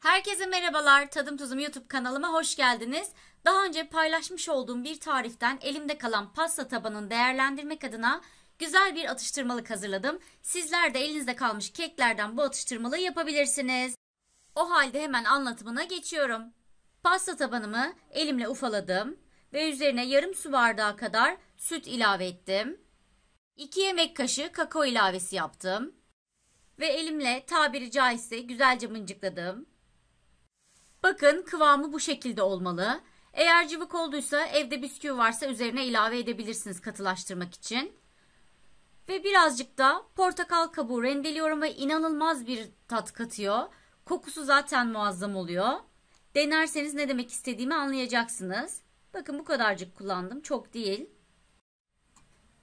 Herkese merhabalar. Tadım Tuzum YouTube kanalıma hoş geldiniz. Daha önce paylaşmış olduğum bir tariften elimde kalan pasta tabanını değerlendirmek adına güzel bir atıştırmalık hazırladım. Sizler de elinizde kalmış keklerden bu atıştırmalığı yapabilirsiniz. O halde hemen anlatımına geçiyorum. Pasta tabanımı elimle ufaladım ve üzerine yarım su bardağı kadar süt ilave ettim. 2 yemek kaşığı kakao ilavesi yaptım ve elimle tabiri caizse güzelce mıncıkladım. Bakın kıvamı bu şekilde olmalı. Eğer cıvık olduysa evde bisküvi varsa üzerine ilave edebilirsiniz katılaştırmak için. Ve birazcık da portakal kabuğu rendeliyorum ve inanılmaz bir tat katıyor. Kokusu zaten muazzam oluyor. Denerseniz ne demek istediğimi anlayacaksınız. Bakın bu kadarcık kullandım çok değil.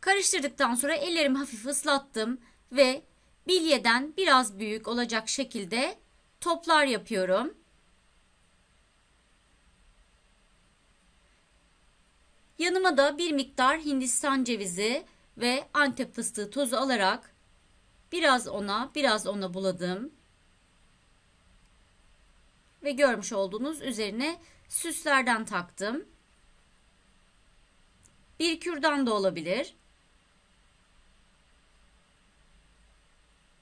Karıştırdıktan sonra ellerimi hafif ıslattım ve bilyeden biraz büyük olacak şekilde toplar yapıyorum. Yanıma da bir miktar Hindistan cevizi ve Antep fıstığı tozu alarak biraz ona biraz ona buladım. Ve görmüş olduğunuz üzerine süslerden taktım. Bir kürdan da olabilir.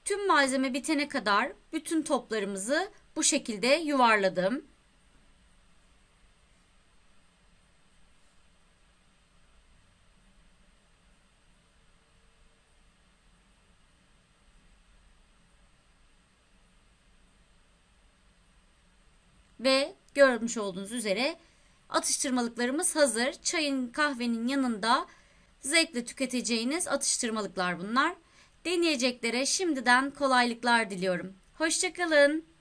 Tüm malzeme bitene kadar bütün toplarımızı bu şekilde yuvarladım. Ve görmüş olduğunuz üzere atıştırmalıklarımız hazır. Çayın kahvenin yanında zevkle tüketeceğiniz atıştırmalıklar bunlar. Deneyeceklere şimdiden kolaylıklar diliyorum. Hoşçakalın.